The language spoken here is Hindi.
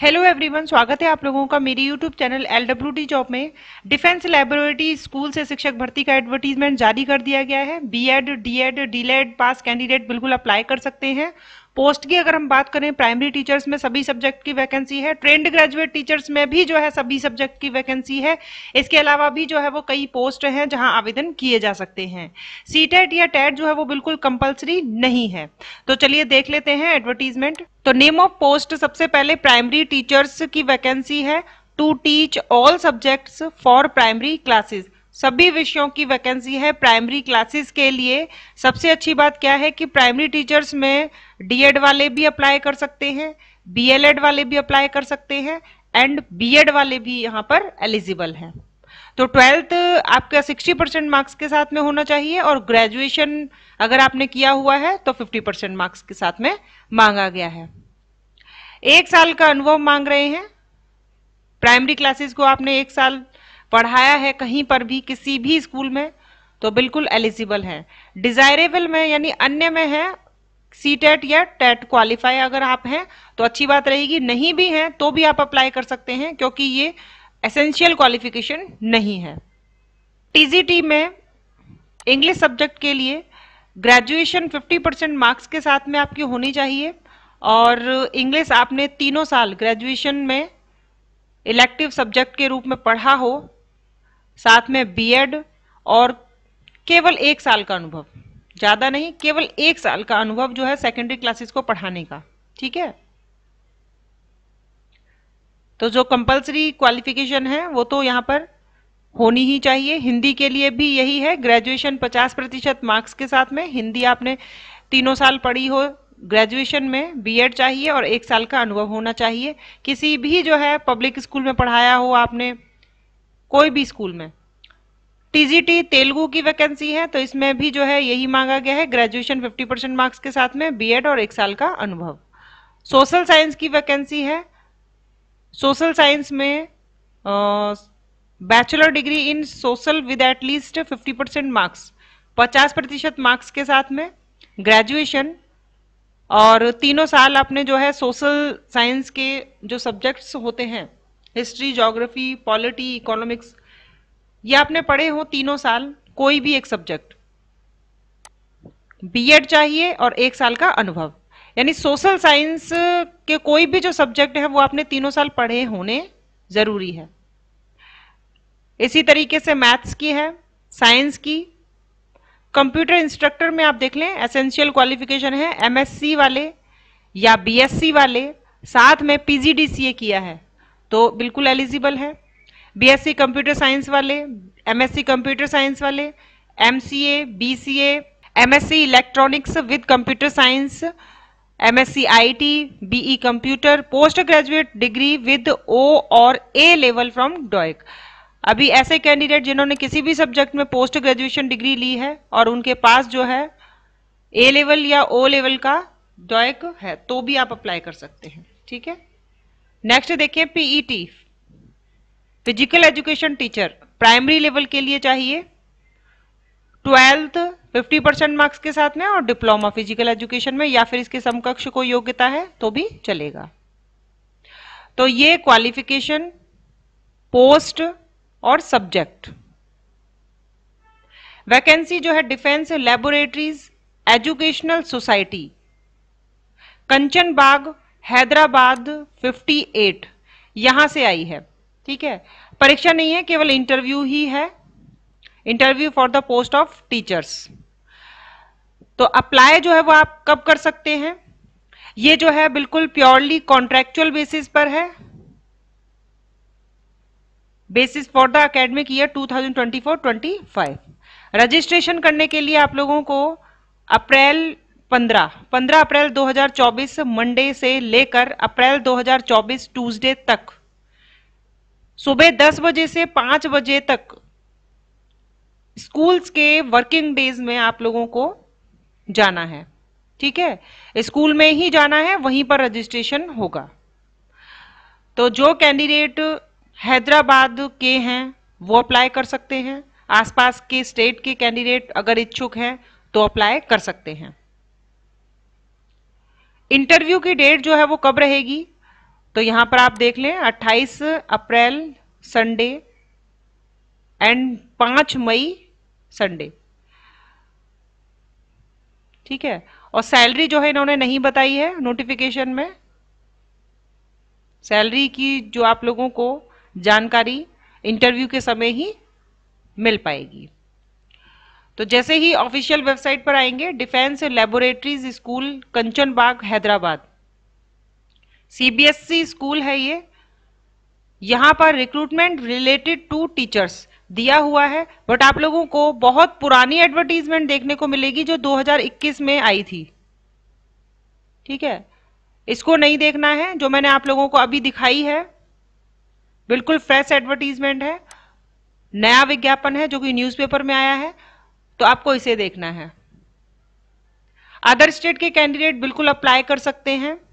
हेलो एवरीवन स्वागत है आप लोगों का मेरे YouTube channel L W T job में डिफेंस लेबोरेटरी स्कूल से शिक्षक भर्ती का एडवर्टीजमेंट जारी कर दिया गया है BEd, DEd, DElEd pass candidate बिल्कुल अप्लाई कर सकते हैं पोस्ट की अगर हम बात करें प्राइमरी टीचर्स में सभी सब्जेक्ट की वैकेंसी है ट्रेंड ग्रेजुएट टीचर्स में भी जो है सभी सब्जेक्ट की वैकेंसी है इसके अलावा भी जो है वो कई पोस्ट हैं जहां आवेदन किए जा सकते हैं सी टेट e या टेट e जो है वो बिल्कुल कंपलसरी नहीं है तो चलिए देख लेते हैं एडवर्टीजमेंट तो नेम ऑफ पोस्ट सबसे पहले प्राइमरी टीचर्स की वैकेंसी है to teach all subjects for primary classes सभी विषयों की वैकेंसी है प्राइमरी क्लासेस के लिए सबसे अच्छी बात क्या है कि प्राइमरी टीचर्स में डीएड वाले भी अप्लाई कर सकते हैं बीएलएड वाले भी अप्लाई कर सकते हैं एंड बीएड वाले भी यहाँ पर एलिजिबल हैं तो ट्वेल्थ आपका 60 परसेंट मार्क्स के साथ में होना चाहिए और ग्रेजुएशन अगर आपने किया हुआ है तो 50 परसेंट मार्क्स के साथ में मांगा गया है एक साल का अनुभव मांग रहे हैं प्राइमरी क्लासेस को आपने एक साल पढ़ाया है कहीं पर भी किसी भी स्कूल में तो बिल्कुल एलिजिबल है डिजायरेबल में यानी अन्य में है सी टेट e या टेट क्वालिफाई e अगर आप हैं तो अच्छी बात रहेगी नहीं भी हैं तो भी आप अप्लाई कर सकते हैं क्योंकि ये एसेंशियल क्वालिफिकेशन नहीं है टीजीटी e में इंग्लिश सब्जेक्ट के लिए ग्रेजुएशन 50 परसेंट मार्क्स के साथ में आपकी होनी चाहिए और इंग्लिश आपने तीनों साल ग्रेजुएशन में इलेक्टिव सब्जेक्ट के रूप में पढ़ा हो साथ में बी और केवल एक साल का अनुभव ज़्यादा नहीं केवल एक साल का अनुभव जो है सेकेंडरी क्लासेस को पढ़ाने का ठीक है तो जो कंपलसरी क्वालिफिकेशन है वो तो यहाँ पर होनी ही चाहिए हिंदी के लिए भी यही है ग्रेजुएशन 50 प्रतिशत मार्क्स के साथ में हिंदी आपने तीनों साल पढ़ी हो ग्रेजुएशन में बीएड चाहिए और एक साल का अनुभव होना चाहिए किसी भी जो है पब्लिक स्कूल में पढ़ाया हो आपने कोई भी स्कूल में टीजीटी तेलुगु की वैकेंसी है तो इसमें भी जो है यही मांगा गया है ग्रेजुएशन 50 परसेंट मार्क्स के साथ में बीएड और एक साल का अनुभव सोशल साइंस की वैकेंसी है सोशल साइंस में bachelor degree in social with at least 50 percent marks पचास प्रतिशत मार्क्स के साथ में ग्रेजुएशन और तीनों साल आपने जो है सोशल साइंस के जो सब्जेक्ट्स होते हैं हिस्ट्री जोग्राफी पॉलिटी इकोनॉमिक्स ये आपने पढ़े हो तीनों साल कोई भी एक सब्जेक्ट बीएड चाहिए और एक साल का अनुभव यानी सोशल साइंस के कोई भी जो सब्जेक्ट है वो आपने तीनों साल पढ़े होने जरूरी है इसी तरीके से मैथ्स की है साइंस की कंप्यूटर इंस्ट्रक्टर में आप देख लें एसेंशियल क्वालिफिकेशन है एमएससी वाले या बीएससी वाले साथ में पीजीडीसीए किया है तो बिल्कुल एलिजिबल है बीएससी कंप्यूटर साइंस वाले एमएससी कंप्यूटर साइंस वाले MCA BCA MSc electronics with computer science MSc IT BE computer post graduate degree with O और ए लेवल फ्रॉम डॉयक अभी ऐसे कैंडिडेट जिन्होंने किसी भी सब्जेक्ट में पोस्ट ग्रेजुएशन डिग्री ली है और उनके पास जो है ए लेवल या ओ लेवल का डॉयक e है तो भी आप अप्लाई कर सकते हैं ठीक है नेक्स्ट देखिए T physical education teacher primary level के लिए चाहिए ट्वेल्थ 50 परसेंट मार्क्स के साथ में और डिप्लोमा फिजिकल एजुकेशन में या फिर इसके समकक्ष को योग्यता है तो भी चलेगा तो ये क्वालिफिकेशन पोस्ट और सब्जेक्ट वैकेंसी जो है defence laboratories educational society Kanchanbagh Hyderabad 58 यहां से आई है ठीक है परीक्षा नहीं है केवल इंटरव्यू ही है interview for the post of teachers तो अप्लाई जो है वो आप कब कर सकते हैं ये जो है बिल्कुल प्योरली कॉन्ट्रेक्चुअल बेसिस पर है basis for the academic year 2024-25 registration करने के लिए आप लोगों को अप्रैल 15 15 अप्रैल 2024 मंडे से लेकर अप्रैल 2024 ट्यूसडे तक सुबह दस बजे से पांच बजे तक स्कूल्स के वर्किंग डेज में आप लोगों को जाना है ठीक है स्कूल में ही जाना है वहीं पर रजिस्ट्रेशन होगा तो जो कैंडिडेट हैदराबाद के हैं वो अप्लाई कर सकते हैं आसपास के स्टेट के कैंडिडेट अगर इच्छुक हैं तो अप्लाई कर सकते हैं इंटरव्यू की डेट जो है वो कब रहेगी तो यहां पर आप देख लें 28 अप्रैल संडे एंड 5 मई संडे ठीक है और सैलरी जो है इन्होंने नहीं बताई है नोटिफिकेशन में सैलरी की जो आप लोगों को जानकारी इंटरव्यू के समय ही मिल पाएगी तो जैसे ही ऑफिशियल वेबसाइट पर आएंगे defence laboratories school Kanchanbagh Hyderabad CBSE school e है ये यहाँ पर रिक्रूटमेंट रिलेटेड टू टीचर्स दिया हुआ है बट आप लोगों को बहुत पुरानी एडवर्टीजमेंट देखने को मिलेगी जो 2021 में आई थी ठीक है इसको नहीं देखना है जो मैंने आप लोगों को अभी दिखाई है बिल्कुल फ्रेश एडवर्टीजमेंट है नया विज्ञापन है जो कि न्यूज़पेपर में आया है तो आपको इसे देखना है अदर स्टेट के कैंडिडेट बिल्कुल अप्लाई कर सकते हैं